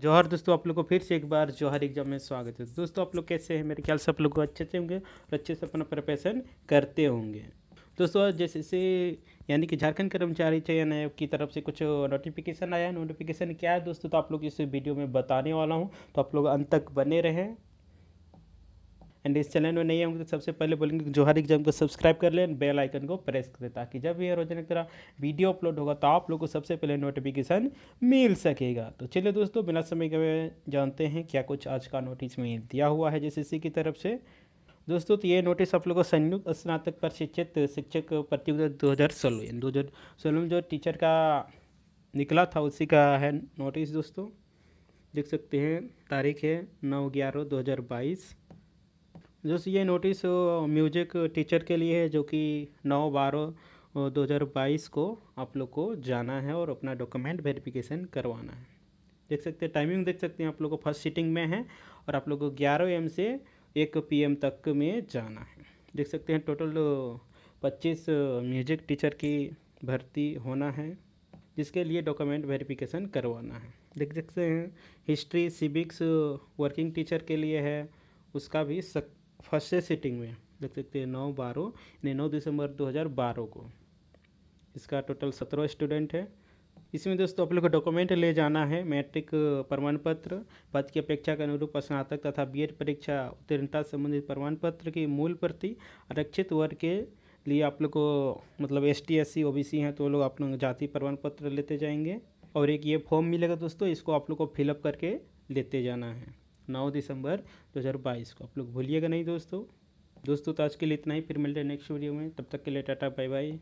जोहर दोस्तों आप लोग को फिर से एक बार जोहर एग्जाम में स्वागत है दोस्तों आप लोग कैसे हैं मेरे ख्याल से आप लोग को अच्छे से होंगे और अच्छे से अपना प्रिपरेशन करते होंगे दोस्तों जैसे से यानी कि झारखंड कर्मचारी चयन आयोग की तरफ से कुछ नोटिफिकेशन आया है नोटिफिकेशन क्या है दोस्तों तो आप लोग इस वीडियो में बताने वाला हूँ तो आप लोग अंत तक बने रहें एंड इस चैनल में नहीं होंगे तो सबसे पहले बोलेंगे जोहर एग्जाम को सब्सक्राइब कर लें बेल आइकन को प्रेस करें ताकि जब भी रोजाना तरह वीडियो अपलोड होगा तो आप लोग को सबसे पहले नोटिफिकेशन मिल सकेगा तो चलिए दोस्तों बिना समय के जानते हैं क्या कुछ आज का नोटिस में दिया हुआ है इसी की तरफ से दोस्तों तो ये नोटिस आप लोगों को संयुक्त स्नातक प्रशिक्षित शिक्षक प्रतियोगिता दो हज़ार सोलह दो हज़ार सोलह में जो टीचर का निकला था उसी का है नोटिस दोस्तों देख सकते हैं तारीख है नौ ग्यारह दो हज़ार बाईस जो ये नोटिस म्यूजिक टीचर के लिए है जो कि नौ बारह दो हज़ार बाईस को आप लोग को जाना है और अपना डॉक्यूमेंट वेरिफिकेशन करवाना है देख सकते हैं टाइमिंग देख सकते हैं आप लोग को फर्स्ट सीटिंग में है और आप लोग को ग्यारह एम से एक पी एम तक में जाना है देख सकते हैं टोटल पच्चीस म्यूजिक टीचर की भर्ती होना है जिसके लिए डॉक्यूमेंट वेरिफिकेशन करवाना है देख सकते हैं हिस्ट्री सिविक्स वर्किंग टीचर के लिए है उसका भी सक फर्स्ट सिटिंग में देख सकते हैं नौ बारह यानी नौ दिसंबर 2012 को इसका टोटल सत्रह स्टूडेंट है इसमें दोस्तों आप लोग को डॉक्यूमेंट ले जाना है मैट्रिक प्रमाण पत्र पद की अपेक्षा के अनुरूप स्नातक तथा एड परीक्षा उत्तीर्णता संबंधित प्रमाण पत्र की मूल प्रति आरक्षित वर्ग के लिए आप लोग को मतलब S T S C O B C हैं तो लोग आप लोग जाति प्रमाण पत्र लेते जाएंगे और एक ये फॉर्म मिलेगा दोस्तों इसको आप लोग को फिलअप करके लेते जाना है नौ दिसंबर 2022 को आप लोग भूलिएगा नहीं दोस्तों दोस्तों तो आज के लिए इतना ही फिर मिलते हैं नेक्स्ट वीडियो में तब तक के लिए टाटा बाय बाय